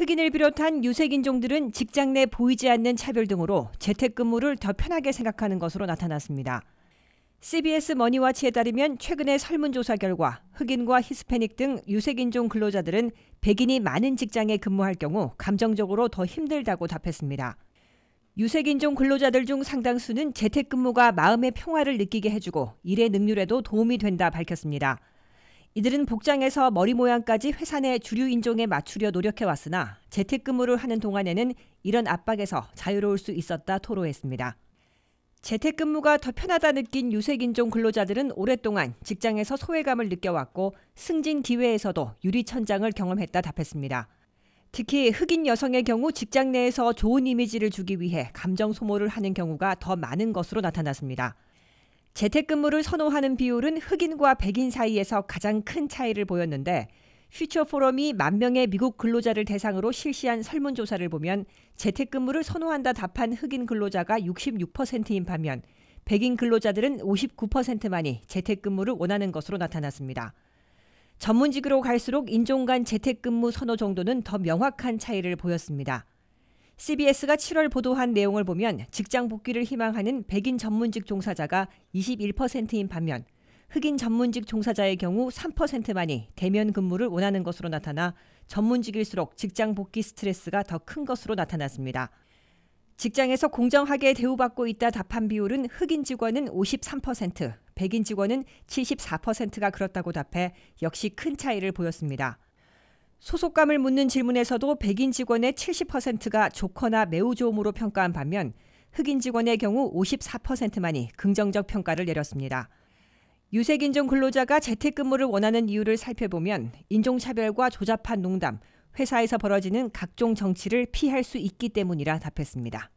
흑인을 비롯한 유색 인종들은 직장 내 보이지 않는 차별 등으로 재택근무를 더 편하게 생각하는 것으로 나타났습니다. CBS 머니와치에 따르면 최근의 설문조사 결과 흑인과 히스패닉 등 유색인종 근로자들은 백인이 많은 직장에 근무할 경우 감정적으로 더 힘들다고 답했습니다. 유색인종 근로자들 중 상당수는 재택근무가 마음의 평화를 느끼게 해주고 일의 능률에도 도움이 된다 밝혔습니다. 이들은 복장에서 머리 모양까지 회사 내 주류 인종에 맞추려 노력해왔으나 재택근무를 하는 동안에는 이런 압박에서 자유로울 수 있었다 토로했습니다. 재택근무가 더 편하다 느낀 유색인종 근로자들은 오랫동안 직장에서 소외감을 느껴왔고 승진 기회에서도 유리천장을 경험했다 답했습니다. 특히 흑인 여성의 경우 직장 내에서 좋은 이미지를 주기 위해 감정 소모를 하는 경우가 더 많은 것으로 나타났습니다. 재택근무를 선호하는 비율은 흑인과 백인 사이에서 가장 큰 차이를 보였는데 퓨처 포럼이 만 명의 미국 근로자를 대상으로 실시한 설문조사를 보면 재택근무를 선호한다 답한 흑인 근로자가 66%인 반면 백인 근로자들은 59%만이 재택근무를 원하는 것으로 나타났습니다. 전문직으로 갈수록 인종 간 재택근무 선호 정도는 더 명확한 차이를 보였습니다. CBS가 7월 보도한 내용을 보면 직장 복귀를 희망하는 백인 전문직 종사자가 21%인 반면 흑인 전문직 종사자의 경우 3%만이 대면 근무를 원하는 것으로 나타나 전문직일수록 직장 복귀 스트레스가 더 큰 것으로 나타났습니다. 직장에서 공정하게 대우받고 있다 답한 비율은 흑인 직원은 53%, 백인 직원은 74%가 그렇다고 답해 역시 큰 차이를 보였습니다. 소속감을 묻는 질문에서도 백인 직원의 70%가 좋거나 매우 좋음으로 평가한 반면 흑인 직원의 경우 54%만이 긍정적 평가를 내렸습니다. 유색 인종 근로자가 재택근무를 원하는 이유를 살펴보면 인종차별과 조잡한 농담, 회사에서 벌어지는 각종 정치를 피할 수 있기 때문이라 답했습니다.